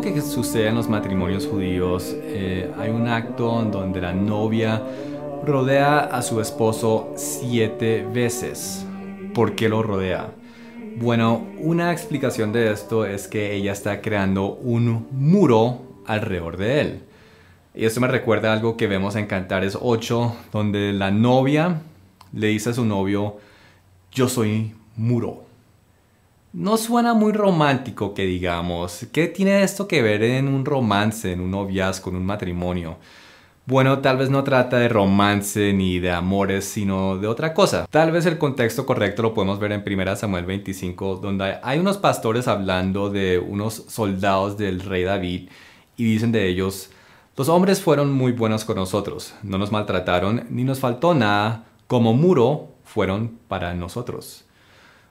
que sucede en los matrimonios judíos, eh, hay un acto en donde la novia rodea a su esposo siete veces. ¿Por qué lo rodea? Bueno, una explicación de esto es que ella está creando un muro alrededor de él. Y esto me recuerda algo que vemos en Cantares 8, donde la novia le dice a su novio, yo soy muro no suena muy romántico que digamos. ¿Qué tiene esto que ver en un romance, en un noviazgo, en un matrimonio? Bueno, tal vez no trata de romance ni de amores, sino de otra cosa. Tal vez el contexto correcto lo podemos ver en 1 Samuel 25, donde hay unos pastores hablando de unos soldados del rey David y dicen de ellos, los hombres fueron muy buenos con nosotros, no nos maltrataron ni nos faltó nada, como muro fueron para nosotros.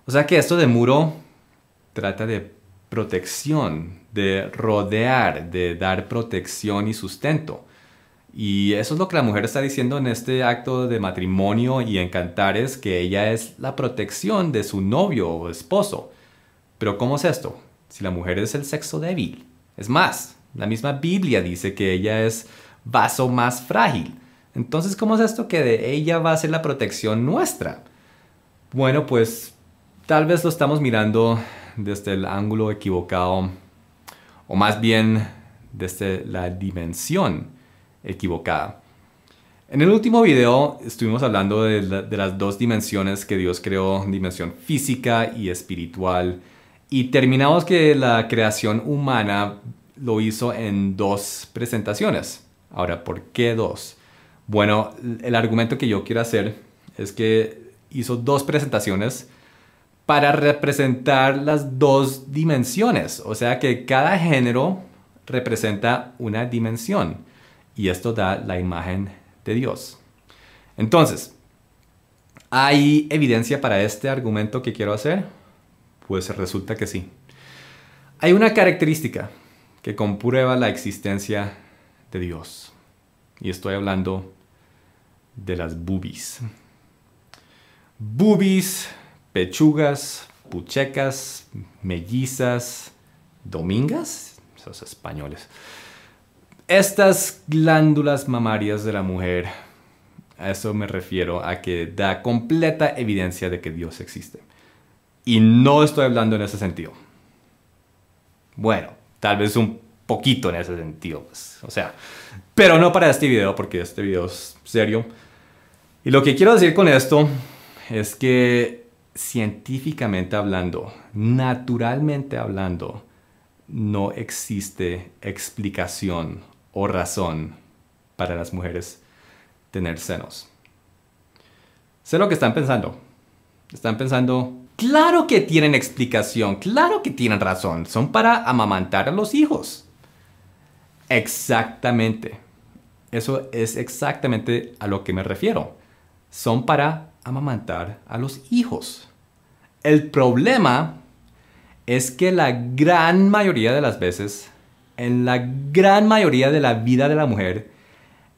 O sea que esto de muro trata de protección, de rodear, de dar protección y sustento. Y eso es lo que la mujer está diciendo en este acto de matrimonio y encantar es que ella es la protección de su novio o esposo. Pero ¿cómo es esto? Si la mujer es el sexo débil. Es más, la misma Biblia dice que ella es vaso más frágil. Entonces, ¿cómo es esto que de ella va a ser la protección nuestra? Bueno, pues tal vez lo estamos mirando desde el ángulo equivocado, o más bien desde la dimensión equivocada. En el último video estuvimos hablando de, las dos dimensiones que Dios creó, dimensión física y espiritual, y terminamos que la creación humana lo hizo en dos presentaciones. Ahora, ¿por qué dos? Bueno, el argumento que yo quiero hacer es que hizo dos presentaciones para representar las dos dimensiones. O sea que cada género representa una dimensión y esto da la imagen de Dios. Entonces, ¿hay evidencia para este argumento que quiero hacer? Pues resulta que sí. Hay una característica que comprueba la existencia de Dios. Y estoy hablando de las boobies. Boobies pechugas, puchecas, mellizas, domingas, esos españoles. Estas glándulas mamarias de la mujer, a eso me refiero a que da completa evidencia de que Dios existe. Y no estoy hablando en ese sentido. Bueno, tal vez un poquito en ese sentido, pues, o sea, pero no para este video porque este video es serio. Y lo que quiero decir con esto es que científicamente hablando, naturalmente hablando, no existe explicación o razón para las mujeres tener senos. Sé lo que están pensando. Están pensando, claro que tienen explicación, claro que tienen razón, son para amamantar a los hijos. Exactamente. Eso es exactamente a lo que me refiero. Son para amamantar a los hijos. El problema es que la gran mayoría de las veces, en la gran mayoría de la vida de la mujer,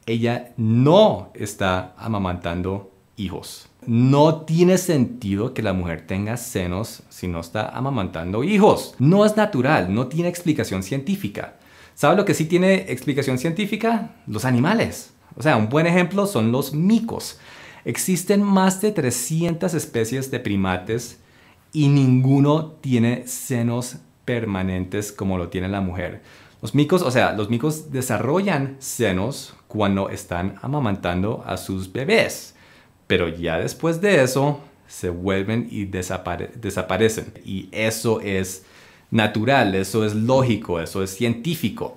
ella no está amamantando hijos. No tiene sentido que la mujer tenga senos si no está amamantando hijos. No es natural, no tiene explicación científica. ¿Sabe lo que sí tiene explicación científica? Los animales. O sea, un buen ejemplo son los micos. Existen más de 300 especies de primates y ninguno tiene senos permanentes como lo tiene la mujer. Los micos, o sea, los micos desarrollan senos cuando están amamantando a sus bebés, pero ya después de eso se vuelven y desaparecen. Y eso es natural, eso es lógico, eso es científico.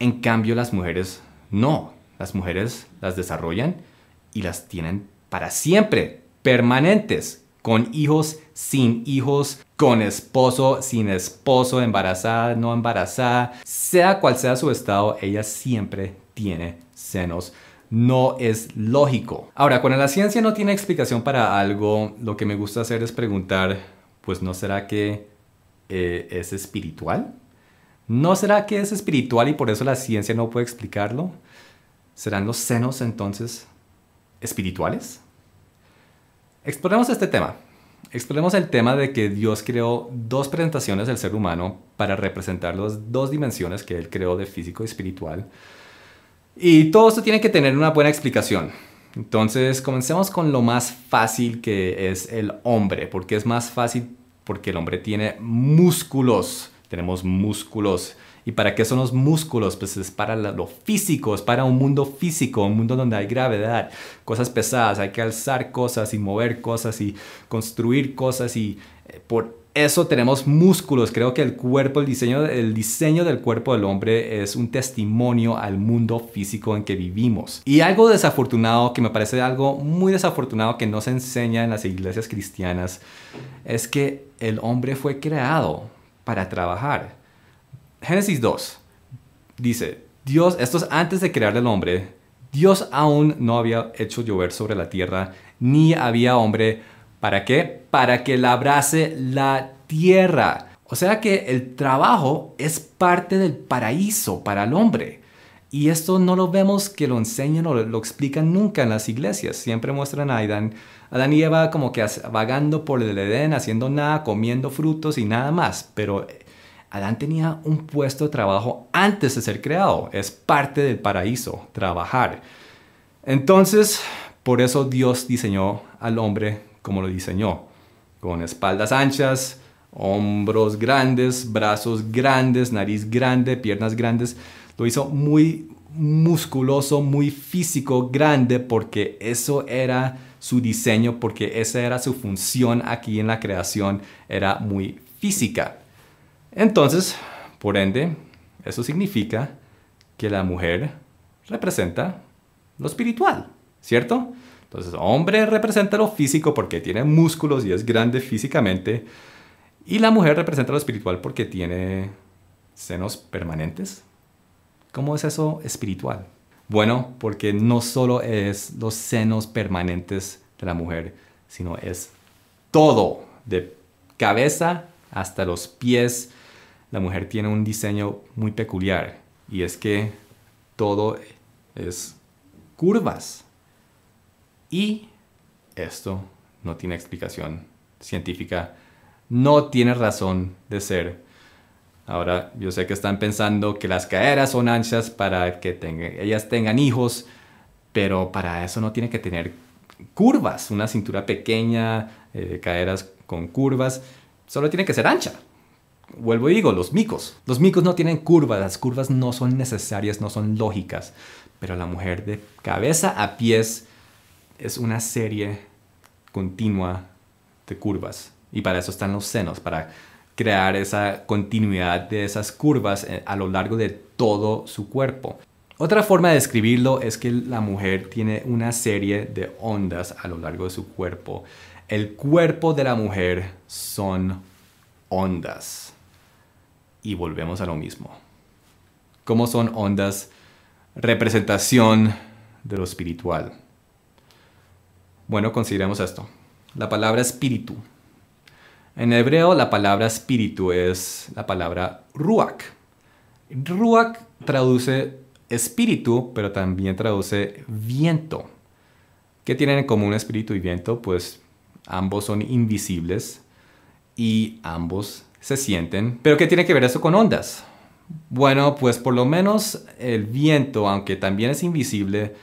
En cambio, las mujeres no. Las mujeres las desarrollan y las tienen para siempre, permanentes, con hijos, sin hijos, con esposo, sin esposo, embarazada, no embarazada, sea cual sea su estado, ella siempre tiene senos. No es lógico. Ahora, cuando la ciencia no tiene explicación para algo, lo que me gusta hacer es preguntar, pues no será que eh, es espiritual? ¿No será que es espiritual y por eso la ciencia no puede explicarlo? ¿Serán los senos entonces espirituales? Exploremos este tema. Exploremos el tema de que Dios creó dos presentaciones del ser humano para representar las dos dimensiones que Él creó de físico y espiritual. Y todo esto tiene que tener una buena explicación. Entonces, comencemos con lo más fácil que es el hombre, porque es más fácil porque el hombre tiene músculos. Tenemos músculos ¿Y para qué son los músculos? Pues es para lo físico, es para un mundo físico, un mundo donde hay gravedad, cosas pesadas, hay que alzar cosas y mover cosas y construir cosas y eh, por eso tenemos músculos. Creo que el cuerpo, el diseño, el diseño del cuerpo del hombre es un testimonio al mundo físico en que vivimos. Y algo desafortunado, que me parece algo muy desafortunado que no se enseña en las iglesias cristianas, es que el hombre fue creado para trabajar Génesis 2 dice, Dios, esto es antes de crear el hombre, Dios aún no había hecho llover sobre la tierra, ni había hombre. ¿Para qué? Para que labrase la tierra. O sea que el trabajo es parte del paraíso para el hombre. Y esto no lo vemos que lo enseñan o lo explican nunca en las iglesias. Siempre muestran a Adán, Adán y Eva como que vagando por el Edén, haciendo nada, comiendo frutos y nada más. Pero Adán tenía un puesto de trabajo antes de ser creado. Es parte del paraíso, trabajar. Entonces, por eso Dios diseñó al hombre como lo diseñó, con espaldas anchas, hombros grandes, brazos grandes, nariz grande, piernas grandes. Lo hizo muy musculoso, muy físico, grande, porque eso era su diseño, porque esa era su función aquí en la creación, era muy física. Entonces, por ende, eso significa que la mujer representa lo espiritual, ¿cierto? Entonces, hombre representa lo físico porque tiene músculos y es grande físicamente. Y la mujer representa lo espiritual porque tiene senos permanentes. ¿Cómo es eso espiritual? Bueno, porque no solo es los senos permanentes de la mujer, sino es todo, de cabeza hasta los pies, la mujer tiene un diseño muy peculiar y es que todo es curvas. Y esto no tiene explicación científica, no tiene razón de ser. Ahora, yo sé que están pensando que las caderas son anchas para que ellas tengan hijos, pero para eso no tiene que tener curvas, una cintura pequeña, eh, caderas con curvas, solo tiene que ser ancha vuelvo y digo, los micos. Los micos no tienen curvas, las curvas no son necesarias, no son lógicas. Pero la mujer de cabeza a pies es una serie continua de curvas. Y para eso están los senos, para crear esa continuidad de esas curvas eh, a lo largo de todo su cuerpo. Otra forma de describirlo es que la mujer tiene una serie de ondas a lo largo de su cuerpo. El cuerpo de la mujer son ondas y volvemos a lo mismo. ¿Cómo son ondas representación de lo espiritual? Bueno, consideremos esto. La palabra espíritu. En hebreo la palabra espíritu es la palabra ruach. Ruach traduce espíritu, pero también traduce viento. ¿Qué tienen en común espíritu y viento? Pues ambos son invisibles y ambos se sienten. Pero ¿qué tiene que ver eso con ondas? Bueno, pues por lo menos el viento, aunque también es invisible,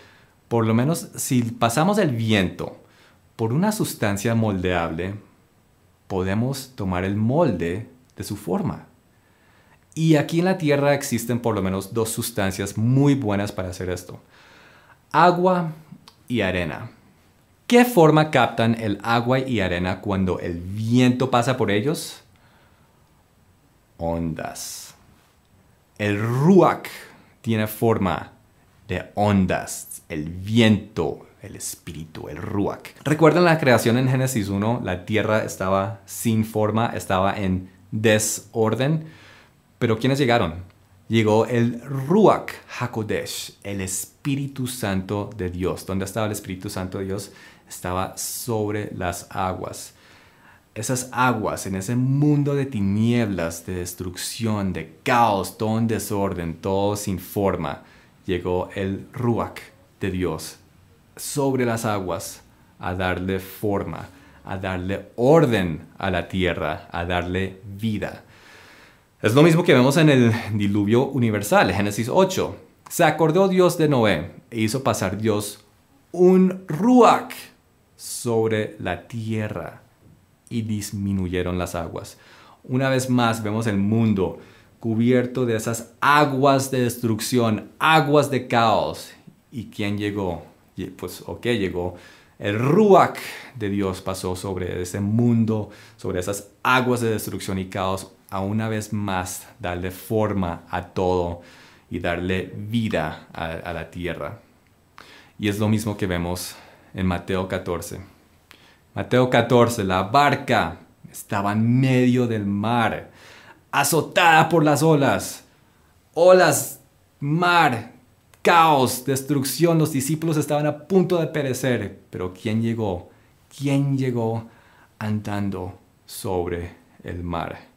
por lo menos si pasamos el viento por una sustancia moldeable, podemos tomar el molde de su forma. Y aquí en la Tierra existen por lo menos dos sustancias muy buenas para hacer esto. Agua y arena. ¿Qué forma captan el agua y arena cuando el viento pasa por ellos? ondas. El ruach tiene forma de ondas, el viento, el espíritu, el ruach. ¿Recuerdan la creación en Génesis 1? La tierra estaba sin forma, estaba en desorden. Pero ¿quiénes llegaron? Llegó el ruach hakodesh, el Espíritu Santo de Dios. ¿Dónde estaba el Espíritu Santo de Dios? Estaba sobre las aguas esas aguas, en ese mundo de tinieblas, de destrucción, de caos, todo en desorden, todo sin forma, llegó el Ruach de Dios sobre las aguas a darle forma, a darle orden a la tierra, a darle vida. Es lo mismo que vemos en el diluvio universal, Génesis 8. Se acordó Dios de Noé e hizo pasar Dios un Ruach sobre la tierra y disminuyeron las aguas. Una vez más vemos el mundo cubierto de esas aguas de destrucción, aguas de caos. ¿Y quién llegó? Pues, ok, llegó. El ruach de Dios pasó sobre ese mundo, sobre esas aguas de destrucción y caos, a una vez más darle forma a todo y darle vida a, a la tierra. Y es lo mismo que vemos en Mateo 14. Mateo 14, la barca estaba en medio del mar, azotada por las olas. Olas, mar, caos, destrucción. Los discípulos estaban a punto de perecer. Pero ¿quién llegó? ¿Quién llegó andando sobre el mar?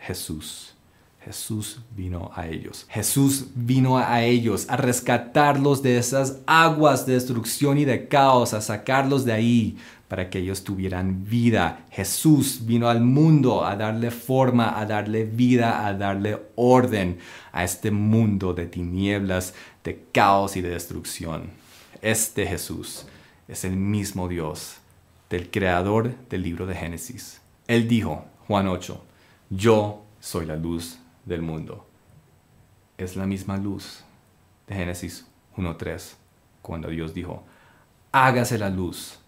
Jesús. Jesús vino a ellos. Jesús vino a ellos a rescatarlos de esas aguas de destrucción y de caos, a sacarlos de ahí, para que ellos tuvieran vida. Jesús vino al mundo a darle forma, a darle vida, a darle orden a este mundo de tinieblas, de caos y de destrucción. Este Jesús es el mismo Dios del creador del libro de Génesis. Él dijo, Juan 8, yo soy la luz del mundo. Es la misma luz de Génesis 1.3, cuando Dios dijo, hágase la luz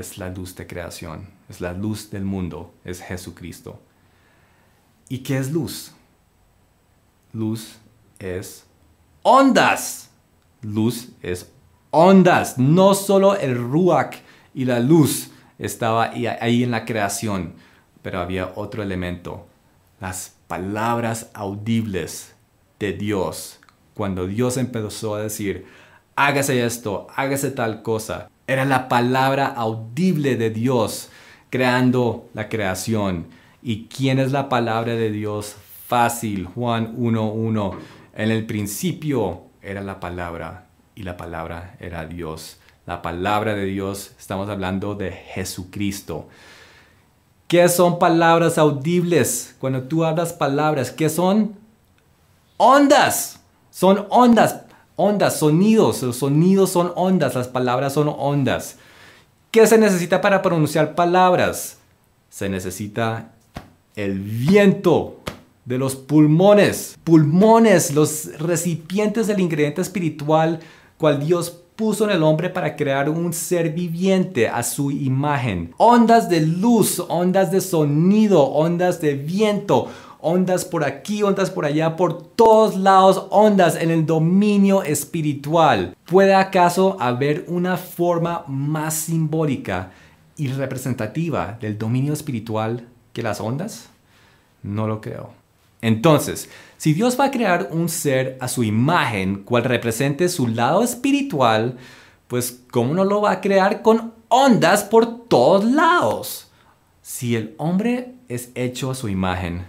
es la luz de creación, es la luz del mundo, es Jesucristo. ¿Y qué es luz? Luz es ondas. Luz es ondas. No solo el ruach y la luz estaba ahí en la creación, pero había otro elemento. Las palabras audibles de Dios. Cuando Dios empezó a decir, hágase esto, hágase tal cosa, era la palabra audible de Dios creando la creación. ¿Y quién es la palabra de Dios? Fácil, Juan 1.1. En el principio era la palabra y la palabra era Dios. La palabra de Dios, estamos hablando de Jesucristo. ¿Qué son palabras audibles? Cuando tú hablas palabras, ¿qué son? Ondas. Son ondas, Ondas, sonidos, los sonidos son ondas, las palabras son ondas. ¿Qué se necesita para pronunciar palabras? Se necesita el viento de los pulmones. Pulmones, los recipientes del ingrediente espiritual cual Dios puso en el hombre para crear un ser viviente a su imagen. Ondas de luz, ondas de sonido, ondas de viento, ondas por aquí, ondas por allá, por todos lados, ondas en el dominio espiritual. ¿Puede acaso haber una forma más simbólica y representativa del dominio espiritual que las ondas? No lo creo. Entonces, si Dios va a crear un ser a su imagen, cual represente su lado espiritual, pues ¿cómo no lo va a crear con ondas por todos lados? Si el hombre es hecho a su imagen,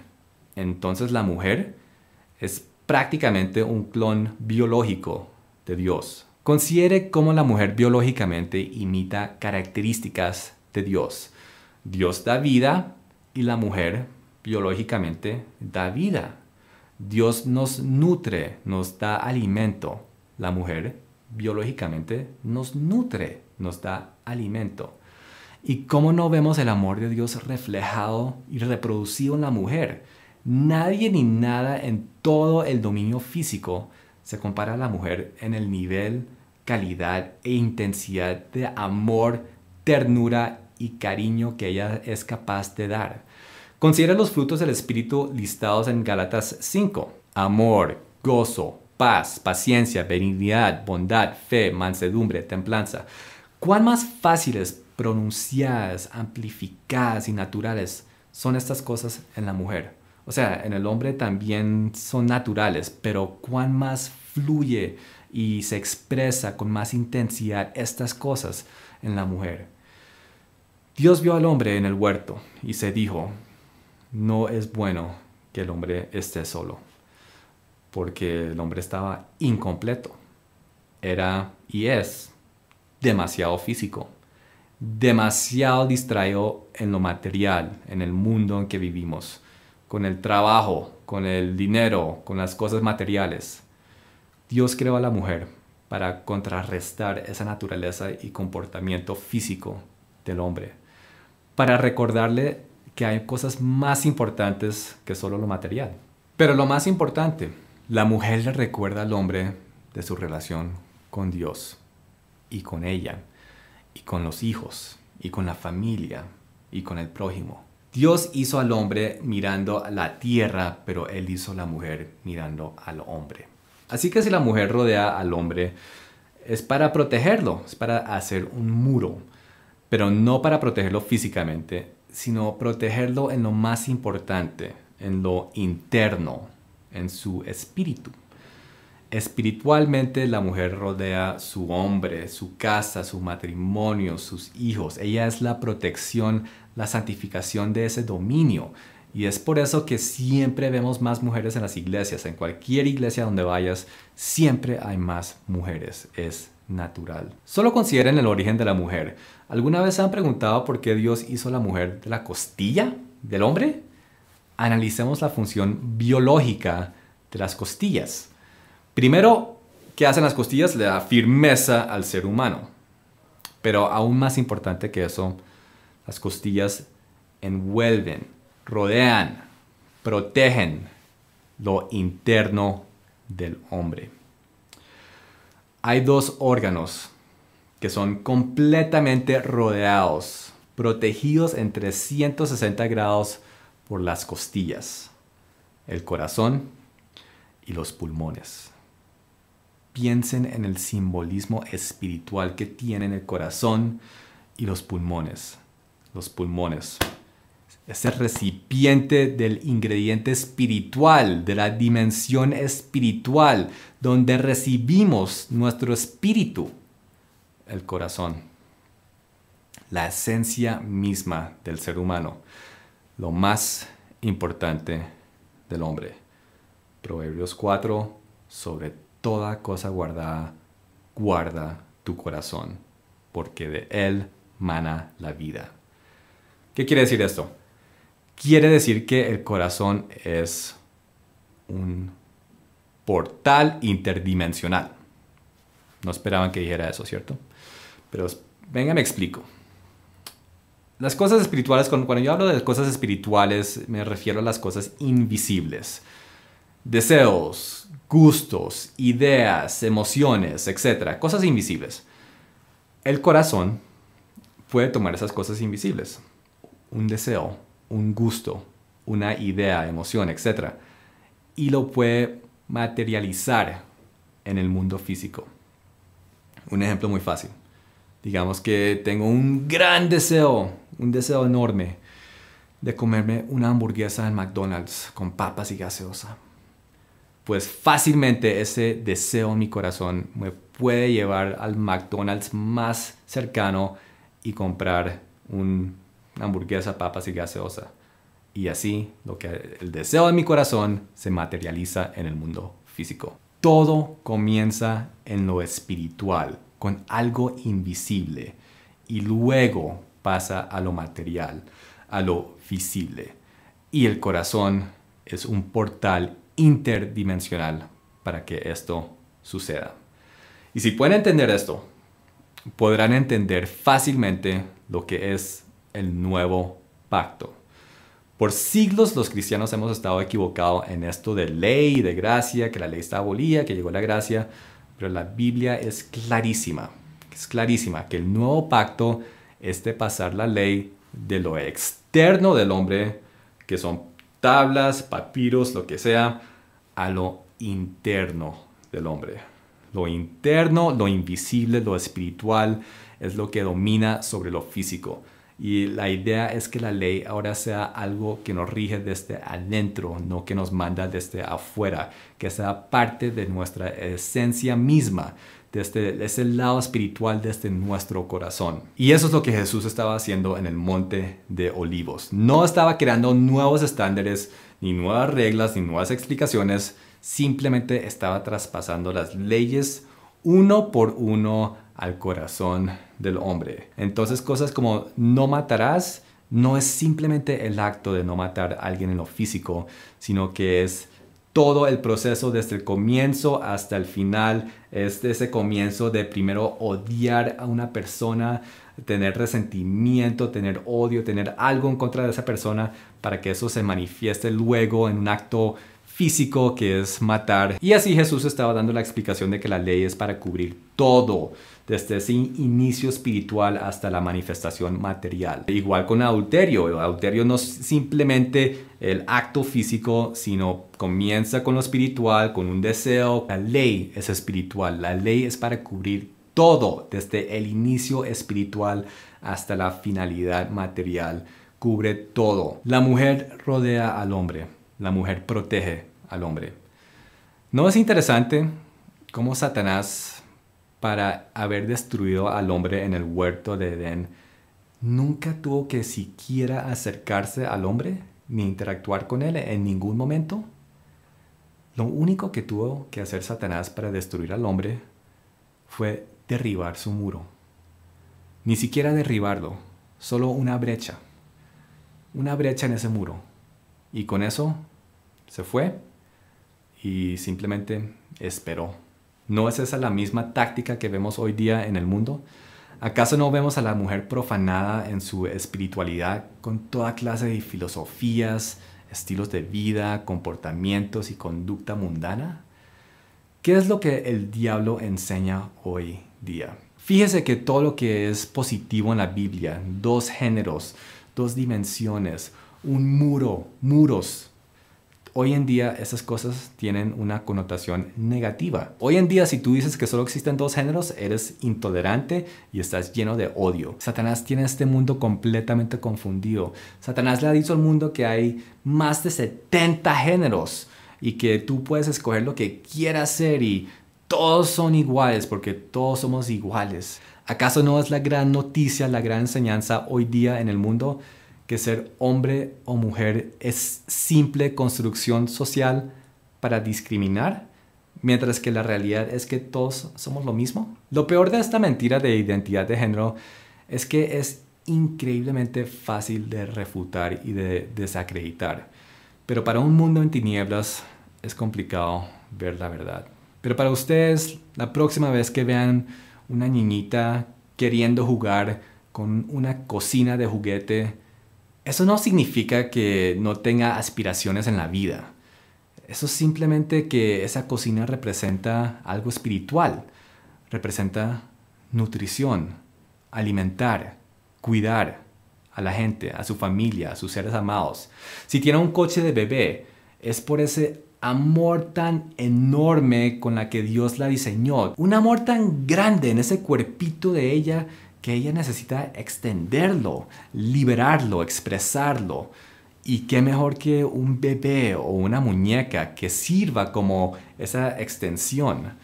entonces la mujer es prácticamente un clon biológico de Dios. Considere cómo la mujer biológicamente imita características de Dios. Dios da vida y la mujer biológicamente da vida. Dios nos nutre, nos da alimento. La mujer biológicamente nos nutre, nos da alimento. ¿Y cómo no vemos el amor de Dios reflejado y reproducido en la mujer? Nadie ni nada en todo el dominio físico se compara a la mujer en el nivel, calidad e intensidad de amor, ternura y cariño que ella es capaz de dar. Considera los frutos del Espíritu listados en Galatas 5. Amor, gozo, paz, paciencia, benignidad, bondad, fe, mansedumbre, templanza. ¿Cuán más fáciles, pronunciadas, amplificadas y naturales son estas cosas en la mujer? o sea, en el hombre también son naturales, pero cuán más fluye y se expresa con más intensidad estas cosas en la mujer. Dios vio al hombre en el huerto y se dijo, no es bueno que el hombre esté solo, porque el hombre estaba incompleto, era y es demasiado físico, demasiado distraído en lo material, en el mundo en que vivimos con el trabajo, con el dinero, con las cosas materiales. Dios creó a la mujer para contrarrestar esa naturaleza y comportamiento físico del hombre, para recordarle que hay cosas más importantes que solo lo material. Pero lo más importante, la mujer le recuerda al hombre de su relación con Dios y con ella, y con los hijos, y con la familia, y con el prójimo. Dios hizo al hombre mirando a la tierra, pero él hizo a la mujer mirando al hombre. Así que si la mujer rodea al hombre, es para protegerlo, es para hacer un muro, pero no para protegerlo físicamente, sino protegerlo en lo más importante, en lo interno, en su espíritu. Espiritualmente la mujer rodea su hombre, su casa, su matrimonio, sus hijos. Ella es la protección la santificación de ese dominio. Y es por eso que siempre vemos más mujeres en las iglesias. En cualquier iglesia donde vayas, siempre hay más mujeres. Es natural. Solo consideren el origen de la mujer. ¿Alguna vez se han preguntado por qué Dios hizo la mujer de la costilla del hombre? Analicemos la función biológica de las costillas. Primero, ¿qué hacen las costillas? Le da firmeza al ser humano. Pero aún más importante que eso, las costillas envuelven, rodean, protegen lo interno del hombre. Hay dos órganos que son completamente rodeados, protegidos en 360 grados por las costillas, el corazón y los pulmones. Piensen en el simbolismo espiritual que tienen el corazón y los pulmones los pulmones. Es el recipiente del ingrediente espiritual, de la dimensión espiritual, donde recibimos nuestro espíritu, el corazón, la esencia misma del ser humano, lo más importante del hombre. Proverbios 4, sobre toda cosa guardada, guarda tu corazón, porque de él mana la vida. ¿Qué quiere decir esto? Quiere decir que el corazón es un portal interdimensional. No esperaban que dijera eso, ¿cierto? Pero venga, me explico. Las cosas espirituales, cuando yo hablo de cosas espirituales, me refiero a las cosas invisibles. Deseos, gustos, ideas, emociones, etcétera, Cosas invisibles. El corazón puede tomar esas cosas invisibles un deseo, un gusto, una idea, emoción, etc. Y lo puede materializar en el mundo físico. Un ejemplo muy fácil. Digamos que tengo un gran deseo, un deseo enorme de comerme una hamburguesa en McDonald's con papas y gaseosa. Pues fácilmente ese deseo en mi corazón me puede llevar al McDonald's más cercano y comprar un hamburguesa, papas y gaseosa. Y así lo que el deseo de mi corazón se materializa en el mundo físico. Todo comienza en lo espiritual, con algo invisible, y luego pasa a lo material, a lo visible. Y el corazón es un portal interdimensional para que esto suceda. Y si pueden entender esto, podrán entender fácilmente lo que es el nuevo pacto. Por siglos los cristianos hemos estado equivocados en esto de ley de gracia, que la ley está abolida, que llegó la gracia, pero la Biblia es clarísima, es clarísima que el nuevo pacto es de pasar la ley de lo externo del hombre, que son tablas, papiros, lo que sea, a lo interno del hombre. Lo interno, lo invisible, lo espiritual es lo que domina sobre lo físico. Y la idea es que la ley ahora sea algo que nos rige desde adentro, no que nos manda desde afuera, que sea parte de nuestra esencia misma, desde ese lado espiritual, desde nuestro corazón. Y eso es lo que Jesús estaba haciendo en el monte de olivos. No estaba creando nuevos estándares, ni nuevas reglas, ni nuevas explicaciones, simplemente estaba traspasando las leyes uno por uno al corazón del hombre. Entonces cosas como no matarás no es simplemente el acto de no matar a alguien en lo físico, sino que es todo el proceso desde el comienzo hasta el final, es ese comienzo de primero odiar a una persona, tener resentimiento, tener odio, tener algo en contra de esa persona para que eso se manifieste luego en un acto físico que es matar. Y así Jesús estaba dando la explicación de que la ley es para cubrir todo desde ese inicio espiritual hasta la manifestación material. Igual con adulterio, el adulterio no es simplemente el acto físico, sino comienza con lo espiritual, con un deseo. La ley es espiritual, la ley es para cubrir todo, desde el inicio espiritual hasta la finalidad material, cubre todo. La mujer rodea al hombre, la mujer protege al hombre. ¿No es interesante cómo Satanás para haber destruido al hombre en el huerto de Edén, nunca tuvo que siquiera acercarse al hombre ni interactuar con él en ningún momento. Lo único que tuvo que hacer Satanás para destruir al hombre fue derribar su muro. Ni siquiera derribarlo, solo una brecha. Una brecha en ese muro. Y con eso se fue y simplemente esperó. ¿No es esa la misma táctica que vemos hoy día en el mundo? ¿Acaso no vemos a la mujer profanada en su espiritualidad con toda clase de filosofías, estilos de vida, comportamientos y conducta mundana? ¿Qué es lo que el diablo enseña hoy día? Fíjese que todo lo que es positivo en la Biblia, dos géneros, dos dimensiones, un muro, muros, hoy en día esas cosas tienen una connotación negativa. Hoy en día si tú dices que solo existen dos géneros, eres intolerante y estás lleno de odio. Satanás tiene este mundo completamente confundido. Satanás le ha dicho al mundo que hay más de 70 géneros y que tú puedes escoger lo que quieras ser y todos son iguales porque todos somos iguales. ¿Acaso no es la gran noticia, la gran enseñanza hoy día en el mundo? que ser hombre o mujer es simple construcción social para discriminar, mientras que la realidad es que todos somos lo mismo. Lo peor de esta mentira de identidad de género es que es increíblemente fácil de refutar y de desacreditar, pero para un mundo en tinieblas es complicado ver la verdad. Pero para ustedes, la próxima vez que vean una niñita queriendo jugar con una cocina de juguete, eso no significa que no tenga aspiraciones en la vida. Eso simplemente que esa cocina representa algo espiritual. Representa nutrición, alimentar, cuidar a la gente, a su familia, a sus seres amados. Si tiene un coche de bebé, es por ese amor tan enorme con la que Dios la diseñó. Un amor tan grande en ese cuerpito de ella que ella necesita extenderlo, liberarlo, expresarlo. Y qué mejor que un bebé o una muñeca que sirva como esa extensión.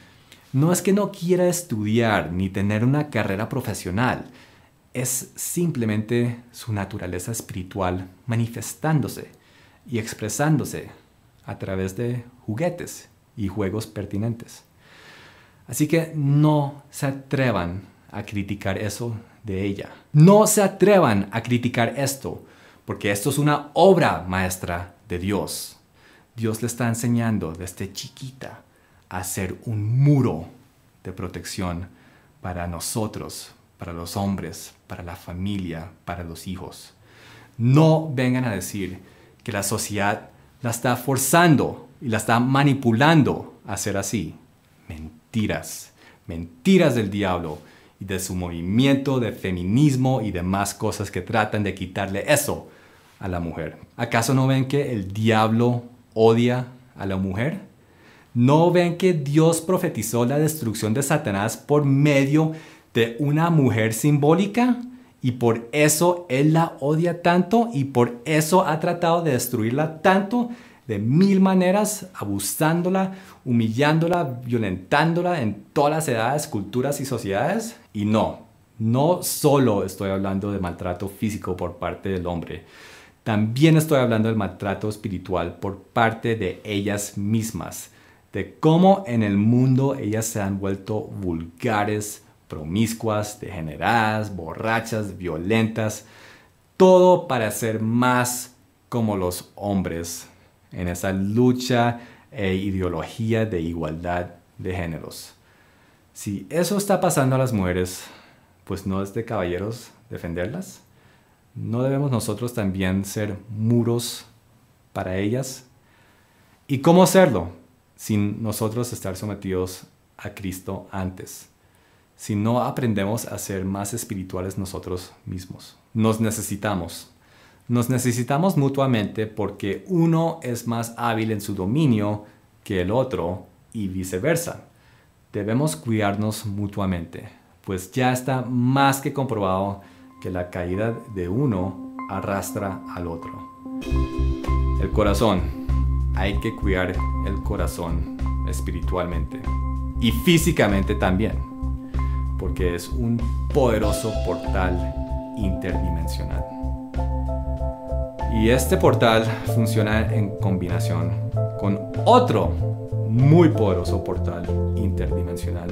No es que no quiera estudiar ni tener una carrera profesional, es simplemente su naturaleza espiritual manifestándose y expresándose a través de juguetes y juegos pertinentes. Así que no se atrevan a criticar eso de ella. No se atrevan a criticar esto, porque esto es una obra maestra de Dios. Dios le está enseñando desde chiquita a ser un muro de protección para nosotros, para los hombres, para la familia, para los hijos. No vengan a decir que la sociedad la está forzando y la está manipulando a ser así. Mentiras, mentiras del diablo de su movimiento de feminismo y demás cosas que tratan de quitarle eso a la mujer. ¿Acaso no ven que el diablo odia a la mujer? ¿No ven que Dios profetizó la destrucción de Satanás por medio de una mujer simbólica? Y por eso Él la odia tanto y por eso ha tratado de destruirla tanto de mil maneras, abusándola, humillándola, violentándola en todas las edades, culturas y sociedades. Y no, no solo estoy hablando de maltrato físico por parte del hombre, también estoy hablando del maltrato espiritual por parte de ellas mismas, de cómo en el mundo ellas se han vuelto vulgares, promiscuas, degeneradas, borrachas, violentas, todo para ser más como los hombres en esa lucha e ideología de igualdad de géneros. Si eso está pasando a las mujeres, pues no es de caballeros defenderlas. ¿No debemos nosotros también ser muros para ellas? ¿Y cómo hacerlo? Sin nosotros estar sometidos a Cristo antes. Si no aprendemos a ser más espirituales nosotros mismos. Nos necesitamos, nos necesitamos mutuamente porque uno es más hábil en su dominio que el otro y viceversa. Debemos cuidarnos mutuamente, pues ya está más que comprobado que la caída de uno arrastra al otro. El corazón. Hay que cuidar el corazón espiritualmente y físicamente también, porque es un poderoso portal interdimensional. Y este portal funciona en combinación con otro muy poderoso portal interdimensional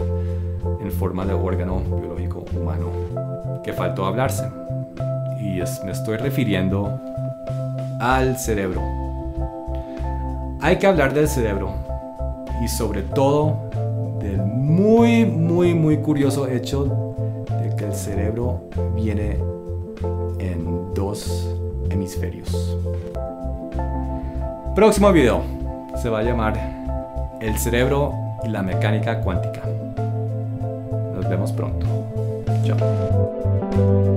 en forma de órgano biológico humano que faltó hablarse. Y me estoy refiriendo al cerebro. Hay que hablar del cerebro y sobre todo del muy, muy, muy curioso hecho de que el cerebro viene en dos hemisferios. Próximo video se va a llamar El cerebro y la mecánica cuántica. Nos vemos pronto. Chao.